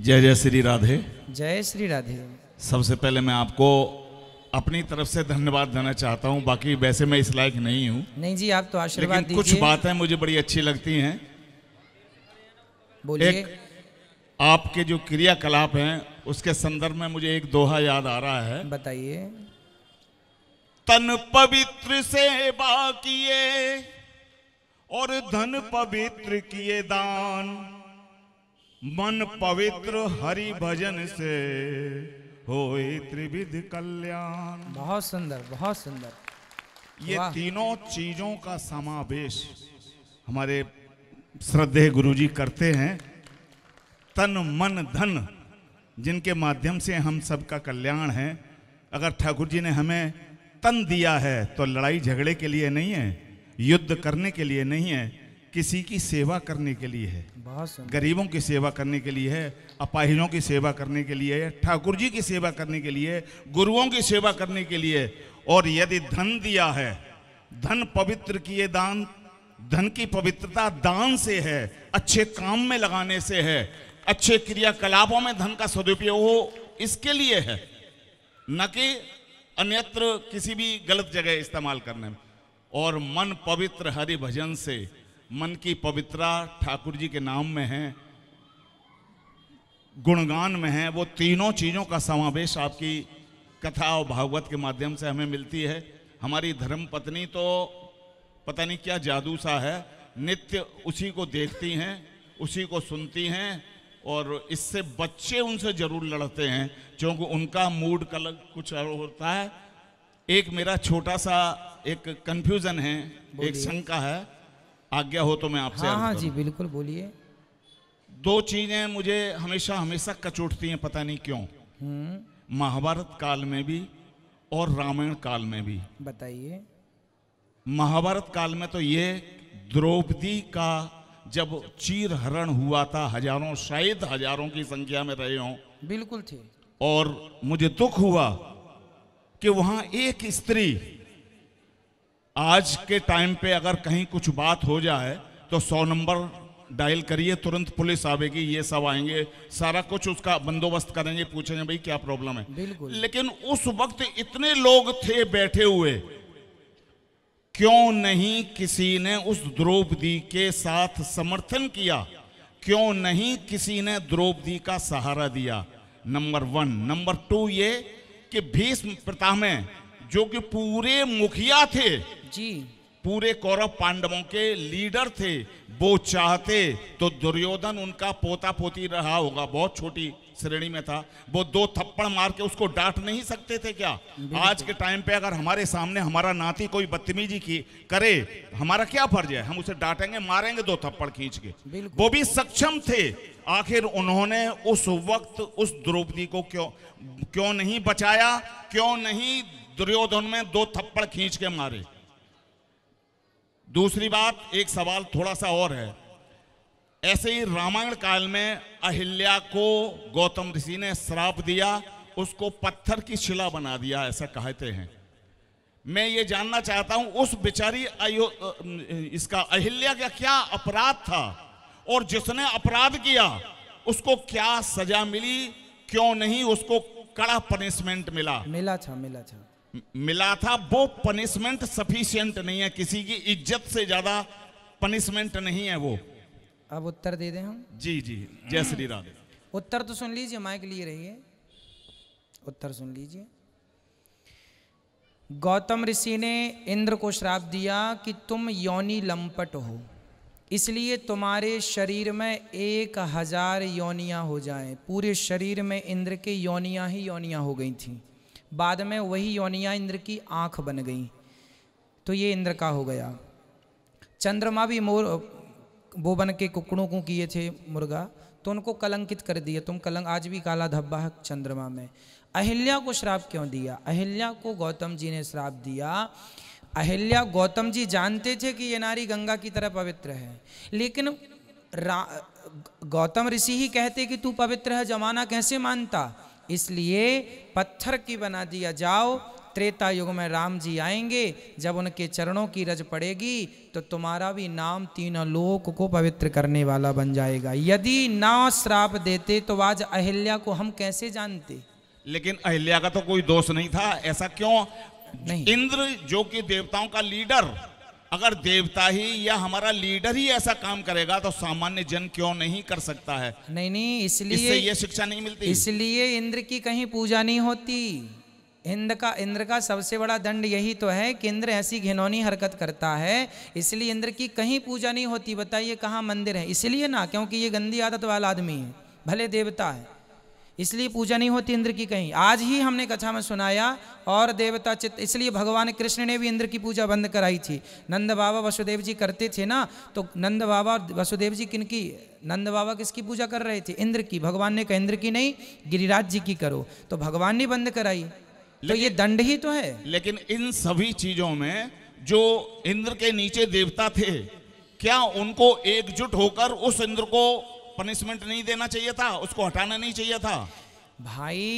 जय जय श्री राधे जय श्री राधे सबसे पहले मैं आपको अपनी तरफ से धन्यवाद देना चाहता हूँ बाकी वैसे मैं इस लायक नहीं हूँ नहीं जी आप तो आशीर्वाद लेकिन कुछ बातें मुझे बड़ी अच्छी लगती हैं बोलिए आपके जो क्रियाकलाप हैं उसके संदर्भ में मुझे एक दोहा याद आ रहा है बताइए तन पवित्र सेवा किए और धन पवित्र किए दान मन पवित्र हरि भजन से हो त्रिविध कल्याण बहुत सुंदर बहुत सुंदर ये तीनों चीजों का समावेश हमारे श्रद्धे गुरुजी करते हैं तन मन धन जिनके माध्यम से हम सबका कल्याण है अगर ठाकुर जी ने हमें तन दिया है तो लड़ाई झगड़े के लिए नहीं है युद्ध करने के लिए नहीं है किसी की सेवा करने के लिए है गरीबों की सेवा करने के लिए है अपाहिजों की सेवा करने के लिए है ठाकुर जी की सेवा करने के लिए गुरुओं की सेवा करने के लिए और यदि धन दिया है धन पवित्र किए दान धन की पवित्रता दान से है अच्छे काम में लगाने से है अच्छे क्रियाकलापों में धन का सदुपयोग हो इसके लिए है न कि अन्यत्र किसी भी गलत जगह इस्तेमाल करने में और मन पवित्र हरि भजन से मन की पवित्रा ठाकुर जी के नाम में है गुणगान में है वो तीनों चीज़ों का समावेश आपकी कथा और भागवत के माध्यम से हमें मिलती है हमारी धर्म पत्नी तो पता नहीं क्या जादू सा है नित्य उसी को देखती हैं उसी को सुनती हैं और इससे बच्चे उनसे जरूर लड़ते हैं क्योंकि उनका मूड कल कुछ होता है एक मेरा छोटा सा एक कंफ्यूजन है एक शंका है आज्ञा हो तो मैं आपसे हाँ, हाँ जी बिल्कुल बोलिए दो चीजें मुझे हमेशा हमेशा कचोटती हैं पता नहीं क्यों हम्म। महाभारत काल में भी और रामायण काल में भी बताइए महाभारत काल में तो ये द्रौपदी का जब चीर हरण हुआ था हजारों शायद हजारों की संख्या में रहे हों बिल्कुल थे और मुझे दुख हुआ कि वहां एक स्त्री आज के टाइम पे अगर कहीं कुछ बात हो जाए तो सौ नंबर डायल करिए तुरंत पुलिस आवेगी ये सब आएंगे सारा कुछ उसका बंदोबस्त करेंगे पूछेंगे भाई क्या प्रॉब्लम है लेकिन उस वक्त इतने लोग थे बैठे हुए क्यों नहीं किसी ने उस द्रौपदी के साथ समर्थन किया क्यों नहीं किसी ने द्रौपदी का सहारा दिया नंबर वन नंबर टू ये कि भीष्म प्रताप में जो कि पूरे मुखिया थे जी पूरे कौरव पांडवों के लीडर थे वो चाहते तो दुर्योधन उनका पोता पोती रहा होगा बहुत छोटी श्रेणी में था वो दो थप्पड़ मार के उसको डांट नहीं सकते थे क्या आज के टाइम पे अगर हमारे सामने हमारा नाती कोई बदतमीजी की करे हमारा क्या फर्ज है हम उसे डांटेंगे मारेंगे दो थप्पड़ खींच के वो भी सक्षम थे आखिर उन्होंने उस वक्त उस द्रौपदी को क्यों क्यों नहीं बचाया क्यों नहीं दुर्योधन में दो थप्पड़ खींच के मारे दूसरी बात एक सवाल थोड़ा सा और है ऐसे ही रामायण काल में अहिल्या को गौतम ऋषि ने श्राप दिया उसको पत्थर की शिला बना दिया ऐसा कहते हैं मैं ये जानना चाहता हूं उस बेचारी इसका अहिल्या का क्या अपराध था और जिसने अपराध किया उसको क्या सजा मिली क्यों नहीं उसको कड़ा पनिशमेंट मिला मिला था मिला था मिला था वो पनिशमेंट सफिशियंट नहीं है किसी की इज्जत से ज्यादा पनिशमेंट नहीं है वो अब उत्तर दे दें हम जी जी जय श्री राधे उत्तर तो सुन लीजिए माइक लिए रहिए उत्तर सुन लीजिए गौतम ऋषि ने इंद्र को श्राप दिया कि तुम योनि लंपट हो इसलिए तुम्हारे शरीर में एक हजार योनिया हो जाएं पूरे शरीर में इंद्र के योनियाँ ही योनियाँ हो गई थीं बाद में वही योनिया इंद्र की आँख बन गई तो ये इंद्र का हो गया चंद्रमा भी मोर वो बन के कुकड़ों को किए थे मुर्गा तो उनको कलंकित कर दिया तुम कलंक आज भी काला धब्बा है चंद्रमा में अहिल्या को श्राप क्यों दिया अहिल्या को गौतम जी ने श्राप दिया अहिल्या गौतम जी जानते थे कि ये नारी गंगा की तरह पवित्र है लेकिन गौतम ऋषि ही कहते कि तू पवित्र है जमाना कैसे मानता इसलिए पत्थर की बना दिया जाओ त्रेता युग में राम जी आएंगे जब उनके चरणों की रज पड़ेगी तो तुम्हारा भी नाम तीनों लोक को पवित्र करने वाला बन जाएगा यदि ना श्राप देते तो आज अहिल्या को हम कैसे जानते लेकिन अहिल्या का तो कोई दोष नहीं था ऐसा क्यों नहीं इंद्र जो कि देवताओं का लीडर अगर देवता ही या हमारा लीडर ही ऐसा काम करेगा तो सामान्य जन क्यों नहीं कर सकता है नहीं नहीं इसलिए इससे ये शिक्षा नहीं मिलती इसलिए इंद्र की कहीं पूजा नहीं होती इंद्र का इंद्र का सबसे बड़ा दंड यही तो है कि इंद्र ऐसी घिनौनी हरकत करता है इसलिए इंद्र की कहीं पूजा नहीं होती बताइए कहाँ मंदिर है इसलिए ना क्योंकि ये गंदी आदत वाला आदमी है भले देवता है इसलिए पूजा नहीं होती इंद्र की कहीं आज ही हमने कथा में सुनाया और देवता चित्त इसलिए भगवान कृष्ण ने भी इंद्र की पूजा बंद कराई थी नंद बाबा वसुदेव जी करते थे ना तो नंद बाबा और वसुदेव जी की नंद बाबा किसकी पूजा कर रहे थे इंद्र की भगवान ने कहा इंद्र की नहीं गिरिराज जी की करो तो भगवान ने बंद कराई तो ये दंड ही तो है लेकिन इन सभी चीजों में जो इंद्र के नीचे देवता थे क्या उनको एकजुट होकर उस इंद्र को पनिशमेंट नहीं देना चाहिए था उसको हटाना नहीं चाहिए था भाई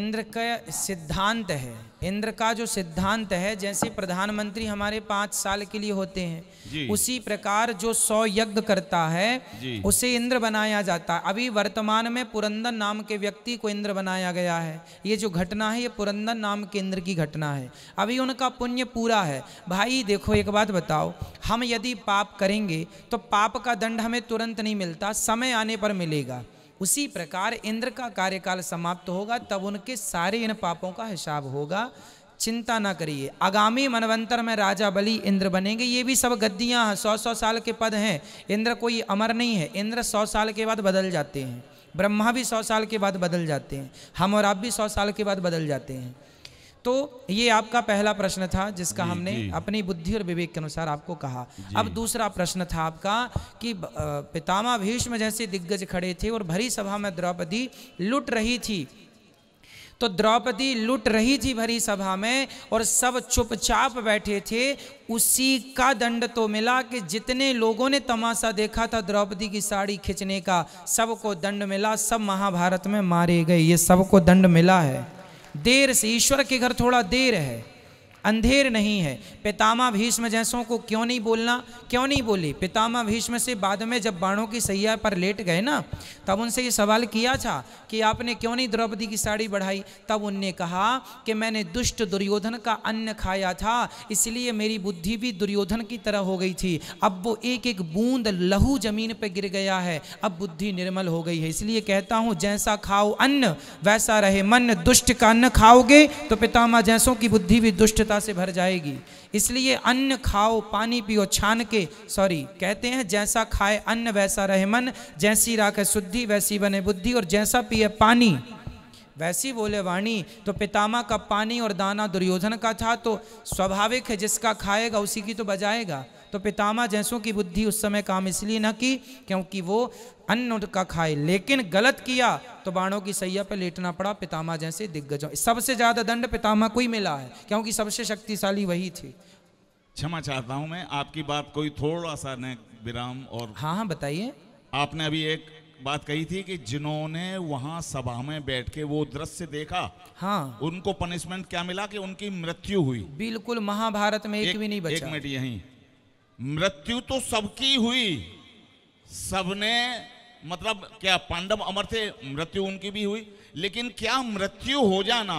इंद्र का सिद्धांत है इंद्र का जो सिद्धांत है जैसे प्रधानमंत्री हमारे पाँच साल के लिए होते हैं उसी प्रकार जो सौ यज्ञ करता है उसे इंद्र बनाया जाता है अभी वर्तमान में पुरंदर नाम के व्यक्ति को इंद्र बनाया गया है ये जो घटना है ये पुरंदर नाम के इंद्र की घटना है अभी उनका पुण्य पूरा है भाई देखो एक बात बताओ हम यदि पाप करेंगे तो पाप का दंड हमें तुरंत नहीं मिलता समय आने पर मिलेगा उसी प्रकार इंद्र का कार्यकाल समाप्त होगा तब उनके सारे इन पापों का हिसाब होगा चिंता ना करिए आगामी मनवंतर में राजा बलि इंद्र बनेंगे ये भी सब गद्दियाँ हैं सौ सौ साल के पद हैं इंद्र कोई अमर नहीं है इंद्र सौ साल के बाद बदल जाते हैं ब्रह्मा भी सौ साल के बाद बदल जाते हैं हम और आप भी सौ साल के बाद बदल जाते हैं तो ये आपका पहला प्रश्न था जिसका जी, हमने जी। अपनी बुद्धि और विवेक के अनुसार आपको कहा अब दूसरा प्रश्न था आपका कि पितामह भीष्म जैसे दिग्गज खड़े थे और भरी सभा में द्रौपदी लुट रही थी तो द्रौपदी लुट रही थी भरी सभा में और सब चुपचाप बैठे थे उसी का दंड तो मिला कि जितने लोगों ने तमाशा देखा था द्रौपदी की साड़ी खींचने का सबको दंड मिला सब महाभारत में मारे गए ये सबको दंड मिला है देर से ईश्वर के घर थोड़ा देर है अंधेर नहीं है पितामा भीष्म जैसों को क्यों नहीं बोलना क्यों नहीं बोले पितामा भीष्म से बाद में जब बाणों की सैया पर लेट गए ना तब उनसे ये सवाल किया था कि आपने क्यों नहीं द्रौपदी की साड़ी बढ़ाई तब उनने कहा कि मैंने दुष्ट दुर्योधन का अन्न खाया था इसलिए मेरी बुद्धि भी दुर्योधन की तरह हो गई थी अब वो एक एक बूंद लहू जमीन पर गिर गया है अब बुद्धि निर्मल हो गई है इसलिए कहता हूँ जैसा खाओ अन्न वैसा रहे मन दुष्ट का अन्न खाओगे तो पितामा जैसों की बुद्धि भी दुष्ट पूर्णता से भर जाएगी इसलिए अन्न खाओ पानी पियो छान के सॉरी कहते हैं जैसा खाए अन्न वैसा रहे मन जैसी राखे शुद्धि वैसी बने बुद्धि और जैसा पिए पानी वैसी बोले वाणी तो पितामा का पानी और दाना दुर्योधन का था तो स्वाभाविक है जिसका खाएगा उसी की तो बजाएगा तो पितामह जैसों की बुद्धि उस समय काम इसलिए न की क्योंकि वो अन्न का खाए लेकिन गलत किया तो बाणों की सैया पर लेटना पड़ा पितामह जैसे दिग्गजों सबसे ज़्यादा दंड पितामह को ही मिला है क्योंकि सबसे शक्तिशाली वही थी क्षमा चाहता हूँ मैं आपकी बात कोई थोड़ा सा ने विराम और हाँ हाँ बताइए आपने अभी एक बात कही थी कि जिन्होंने वहां सभा में बैठ के वो दृश्य देखा हाँ उनको पनिशमेंट क्या मिला कि उनकी मृत्यु हुई बिल्कुल महाभारत में एक, एक भी नहीं बचा एक मिनट यहीं मृत्यु तो सबकी हुई सबने मतलब क्या पांडव अमर थे मृत्यु उनकी भी हुई लेकिन क्या मृत्यु हो जाना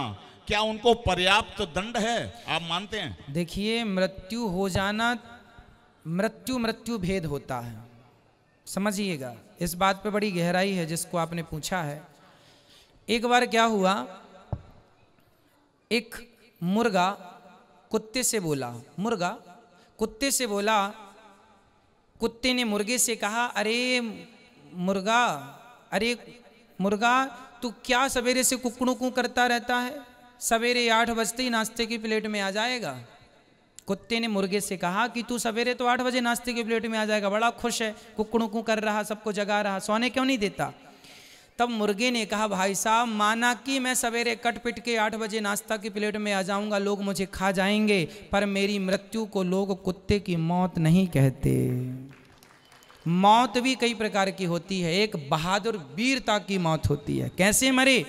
क्या उनको पर्याप्त दंड है आप मानते हैं देखिए मृत्यु हो जाना मृत्यु मृत्यु भेद होता है समझिएगा इस बात पे बड़ी गहराई है जिसको आपने पूछा है एक बार क्या हुआ एक मुर्गा कुत्ते से बोला मुर्गा कुत्ते से बोला कुत्ते ने मुर्गे से कहा अरे मुर्गा अरे मुर्गा तू क्या सवेरे से कुकड़ू कू करता रहता है सवेरे आठ बजते ही नाश्ते की प्लेट में आ जाएगा कुत्ते ने मुर्गे से कहा कि तू सवेरे तो आठ बजे नाश्ते की प्लेट में आ जाएगा बड़ा खुश है कुकड़ों को कर रहा सबको जगा रहा सोने क्यों नहीं देता तब मुर्गे ने कहा भाई साहब माना कि मैं सवेरे कट पिट के आठ बजे नाश्ता की प्लेट में आ जाऊंगा लोग मुझे खा जाएंगे पर मेरी मृत्यु को लोग कुत्ते की मौत नहीं कहते मौत भी कई प्रकार की होती है एक बहादुर वीरता की मौत होती है कैसे मरे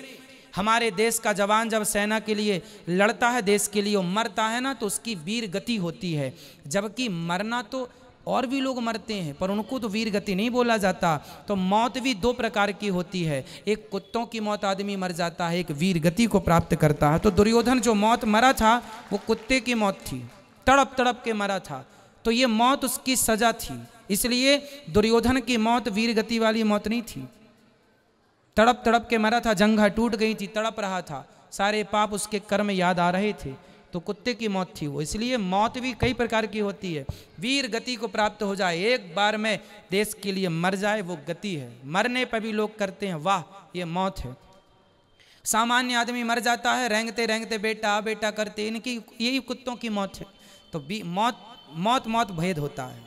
हमारे देश का जवान जब सेना के लिए लड़ता है देश के लिए मरता है ना तो उसकी वीर गति होती है जबकि मरना तो और भी लोग मरते हैं पर उनको तो वीर गति नहीं बोला जाता तो मौत भी दो प्रकार की होती है एक कुत्तों की मौत आदमी मर जाता है एक वीर गति को प्राप्त करता है तो दुर्योधन जो मौत मरा था वो कुत्ते की मौत थी तड़प तड़प के मरा था तो ये मौत उसकी सजा थी इसलिए दुर्योधन की मौत वीर गति वाली मौत नहीं थी तड़प तड़प के मरा था जंघा टूट गई थी तड़प रहा था सारे पाप उसके कर्म याद आ रहे थे तो कुत्ते की मौत थी वो इसलिए मौत भी कई प्रकार की होती है वीर गति को प्राप्त हो जाए एक बार में देश के लिए मर जाए वो गति है मरने पर भी लोग करते हैं वाह ये मौत है सामान्य आदमी मर जाता है रेंगते रेंगते बेटा बेटा करते इनकी यही कुत्तों की मौत है तो भी मौत मौत मौत भेद होता है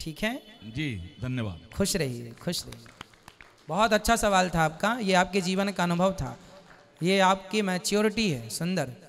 ठीक है जी धन्यवाद खुश रहिए खुश रहिए बहुत अच्छा सवाल था आपका ये आपके जीवन का अनुभव था ये आपकी मैच्योरिटी है सुंदर